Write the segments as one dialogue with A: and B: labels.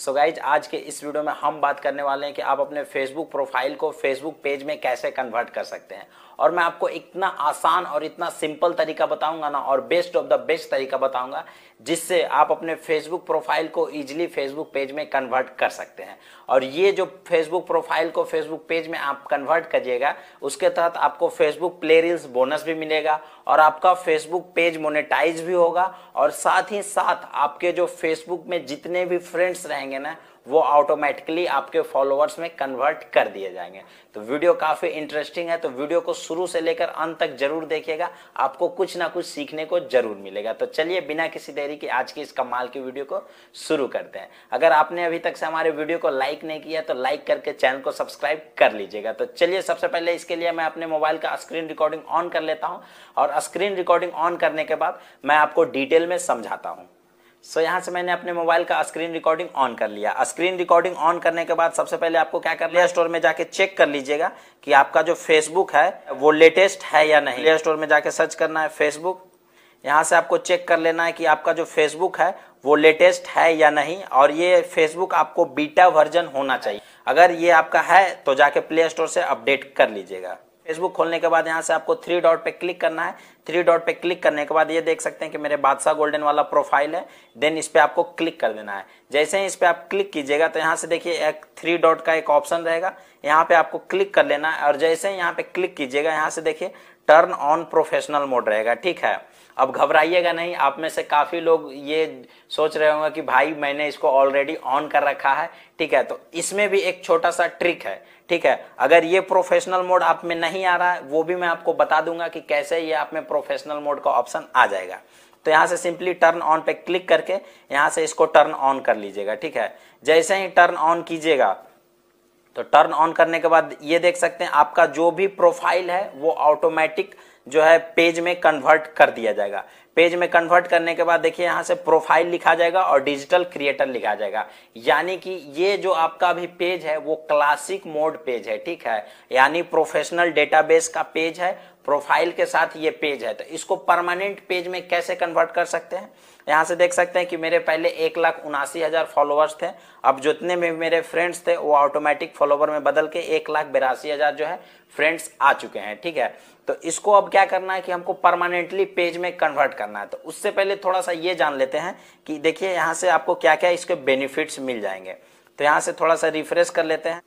A: सो so guys आज के इस वीडियो में हम बात करने वाले हैं कि आप अपने फेसबुक प्रोफाइल को फेसबुक पेज में कैसे कन्वर्ट कर सकते हैं और मैं आपको इतना आसान और इतना सिंपल तरीका बताऊंगा ना और बेस्ट ऑफ द बेस्ट तरीका बताऊंगा जिससे आप अपने फेसबुक प्रोफाइल को इजीली फेसबुक पेज में कन्वर्ट कर सकते हैं और ये जो फेसबुक प्रोफाइल को फेसबुक पेज में आप कन्वर्ट करिएगा उसके तहत आपको फेसबुक प्ले रील्स बोनस भी मिलेगा और आपका फेसबुक पेज मोनेटाइज भी होगा और साथ ही साथ आपके जो फेसबुक में जितने भी फ्रेंड्स रहेंगे जाएंगे ना वो ऑटोमेटिकली आपके फॉलोअर्स में कन्वर्ट कर दिए जाएंगे तो वीडियो काफ़ी इंटरेस्टिंग है तो वीडियो को शुरू से लेकर अंत तक जरूर देखिएगा आपको कुछ ना कुछ सीखने को जरूर मिलेगा तो चलिए बिना किसी देरी के आज के इस कमाल की वीडियो को शुरू करते हैं अगर आपने अभी तक से हमारे वीडियो को लाइक नहीं किया तो लाइक करके चैनल को सब्सक्राइब कर लीजिएगा तो चलिए सबसे पहले इसके लिए मैं अपने मोबाइल का स्क्रीन रिकॉर्डिंग ऑन कर लेता हूँ और स्क्रीन रिकॉर्डिंग ऑन करने के बाद मैं आपको डिटेल में समझाता हूँ सो so, यहाँ से मैंने अपने मोबाइल का स्क्रीन रिकॉर्डिंग ऑन कर लिया स्क्रीन रिकॉर्डिंग ऑन करने के बाद सबसे पहले आपको क्या कर लिया स्टोर में जाके चेक कर लीजिएगा कि आपका जो फेसबुक है वो लेटेस्ट है या नहीं प्ले स्टोर में जाके सर्च करना है फेसबुक यहाँ से आपको चेक कर लेना है कि आपका जो फेसबुक है वो लेटेस्ट है या नहीं और ये फेसबुक आपको बीटा वर्जन होना चाहिए अगर ये आपका है तो जाके प्ले स्टोर से अपडेट कर लीजिएगा फेसबुक खोलने के बाद यहाँ से आपको थ्री डॉट पे क्लिक करना है थ्री डॉट पे क्लिक करने के बाद ये देख सकते हैं कि मेरे बादशाह गोल्डन वाला प्रोफाइल है देन इस पर आपको क्लिक कर देना है जैसे ही इस पर आप क्लिक कीजिएगा तो यहाँ से देखिए एक थ्री डॉट का एक ऑप्शन रहेगा यहाँ पे आपको क्लिक कर लेना है और जैसे ही यहाँ पे क्लिक कीजिएगा यहाँ से देखिए टर्न ऑन प्रोफेशनल मोड रहेगा ठीक है अब घबराइएगा नहीं आप में से काफ़ी लोग ये सोच रहे होंगे कि भाई मैंने इसको ऑलरेडी ऑन कर रखा है ठीक है तो इसमें भी एक छोटा सा ट्रिक है ठीक है अगर ये प्रोफेशनल मोड आप में नहीं आ रहा है वो भी मैं आपको बता दूंगा कि कैसे ये आप में प्रोफेशनल मोड का ऑप्शन आ जाएगा तो यहाँ से सिंपली टर्न ऑन पे क्लिक करके यहाँ से इसको टर्न ऑन कर लीजिएगा ठीक है जैसे ही टर्न ऑन कीजिएगा तो टर्न ऑन करने के बाद ये देख सकते हैं आपका जो भी प्रोफाइल है वो ऑटोमेटिक जो है पेज में कन्वर्ट कर दिया जाएगा पेज में कन्वर्ट करने के बाद देखिए यहाँ से प्रोफाइल लिखा जाएगा और डिजिटल क्रिएटर लिखा जाएगा यानी कि ये जो आपका अभी पेज है वो क्लासिक मोड पेज है ठीक है यानी प्रोफेशनल डेटाबेस का पेज है प्रोफाइल के साथ ये पेज है तो इसको परमानेंट पेज में कैसे कन्वर्ट कर सकते हैं यहाँ से देख सकते हैं कि मेरे पहले एक लाख उनासी हज़ार फॉलोअर्स थे अब जितने भी मेरे फ्रेंड्स थे वो ऑटोमेटिक फॉलोवर में बदल के एक लाख बिरासी हज़ार जो है फ्रेंड्स आ चुके हैं ठीक है तो इसको अब क्या करना है कि हमको परमानेंटली पेज में कन्वर्ट करना है तो उससे पहले थोड़ा सा ये जान लेते हैं कि देखिए यहाँ से आपको क्या क्या इसके बेनिफिट्स मिल जाएंगे तो यहाँ से थोड़ा सा रिफ्रेश कर लेते हैं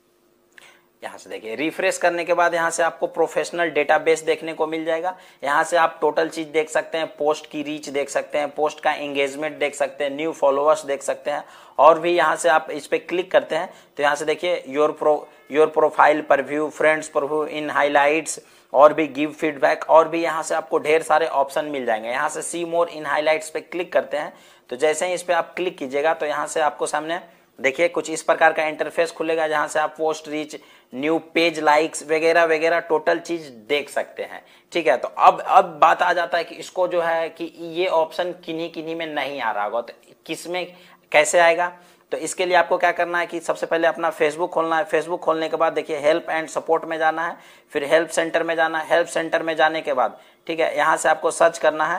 A: यहाँ से देखिए रिफ्रेश करने के बाद यहाँ से आपको प्रोफेशनल डेटाबेस देखने को मिल जाएगा यहाँ से आप टोटल चीज देख सकते हैं पोस्ट की रीच देख सकते हैं पोस्ट का एंगेजमेंट देख सकते हैं न्यू फॉलोअर्स देख सकते हैं और भी यहाँ से आप इस पर क्लिक करते हैं तो यहाँ से देखिए योर प्रो योर प्रोफाइल पर व्यू फ्रेंड्स पर व्यू इन हाईलाइट्स और भी गिव फीडबैक और भी यहाँ से आपको ढेर सारे ऑप्शन मिल जाएंगे यहाँ से सी मोर इन हाईलाइट्स पे क्लिक करते हैं तो जैसे ही इस पर आप क्लिक कीजिएगा तो यहाँ से आपको सामने देखिए कुछ इस प्रकार का इंटरफेस खुलेगा जहाँ से आप post reach new page likes वगैरह वगैरह टोटल चीज देख सकते हैं ठीक है तो अब अब बात आ जाता है कि इसको जो है कि ये ऑप्शन किन्हीं किन्हीं में नहीं आ रहा होगा तो किस में कैसे आएगा तो इसके लिए आपको क्या करना है कि सबसे पहले अपना फेसबुक खोलना है फेसबुक खोलने के बाद देखिए हेल्प एंड सपोर्ट में जाना है फिर हेल्प सेंटर में जाना है हेल्प सेंटर में जाने के बाद ठीक है यहां से आपको सर्च करना है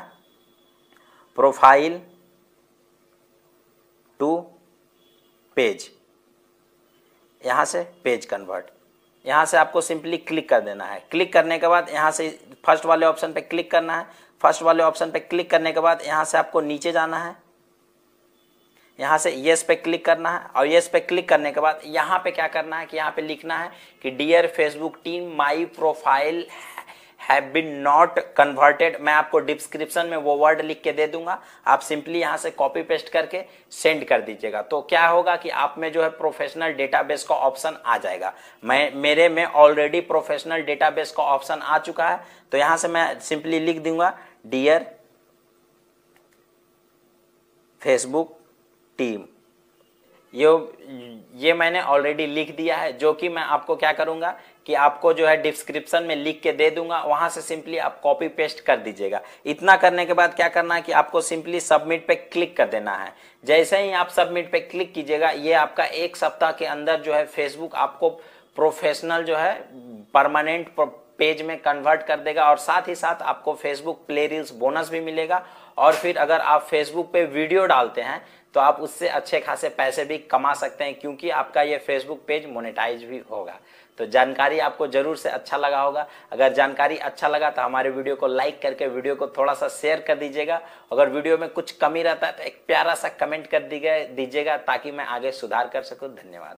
A: प्रोफाइल टू पेज यहां से पेज कन्वर्ट यहां से आपको सिंपली क्लिक कर देना है क्लिक करने के बाद यहाँ से फर्स्ट वाले ऑप्शन पे क्लिक करना है फर्स्ट वाले ऑप्शन पे क्लिक करने के बाद यहाँ से आपको नीचे जाना है यहाँ से येस पे क्लिक करना है और येस पे क्लिक करने के बाद यहाँ पे क्या करना है कि यहाँ पे लिखना है कि dear Facebook team my profile have been not converted मैं आपको डिस्क्रिप्शन में वो वर्ड लिख के दे दूंगा आप सिंपली यहाँ से कॉपी पेस्ट करके सेंड कर दीजिएगा तो क्या होगा कि आप में जो है प्रोफेशनल डेटाबेस का ऑप्शन आ जाएगा मैं मेरे में ऑलरेडी प्रोफेशनल डेटाबेस का ऑप्शन आ चुका है तो यहाँ से मैं सिंपली लिख दूंगा डियर फेसबुक टीम ये ये मैंने ऑलरेडी लिख दिया है जो कि मैं आपको क्या करूंगा कि आपको जो है डिस्क्रिप्शन में लिख के दे दूंगा वहां से सिंपली आप कॉपी पेस्ट कर दीजिएगा इतना करने के बाद क्या करना है कि आपको सिंपली सबमिट पे क्लिक कर देना है जैसे ही आप सबमिट पे क्लिक कीजिएगा ये आपका एक सप्ताह के अंदर जो है फेसबुक आपको प्रोफेशनल जो है परमानेंट पेज में कन्वर्ट कर देगा और साथ ही साथ आपको फेसबुक प्ले रील्स बोनस भी मिलेगा और फिर अगर आप फेसबुक पे वीडियो डालते हैं तो आप उससे अच्छे खासे पैसे भी कमा सकते हैं क्योंकि आपका ये फेसबुक पेज मोनेटाइज भी होगा तो जानकारी आपको जरूर से अच्छा लगा होगा अगर जानकारी अच्छा लगा तो हमारे वीडियो को लाइक करके वीडियो को थोड़ा सा शेयर कर दीजिएगा अगर वीडियो में कुछ कमी रहता है तो एक प्यारा सा कमेंट कर दीजिएगा ताकि मैं आगे सुधार कर सकूँ धन्यवाद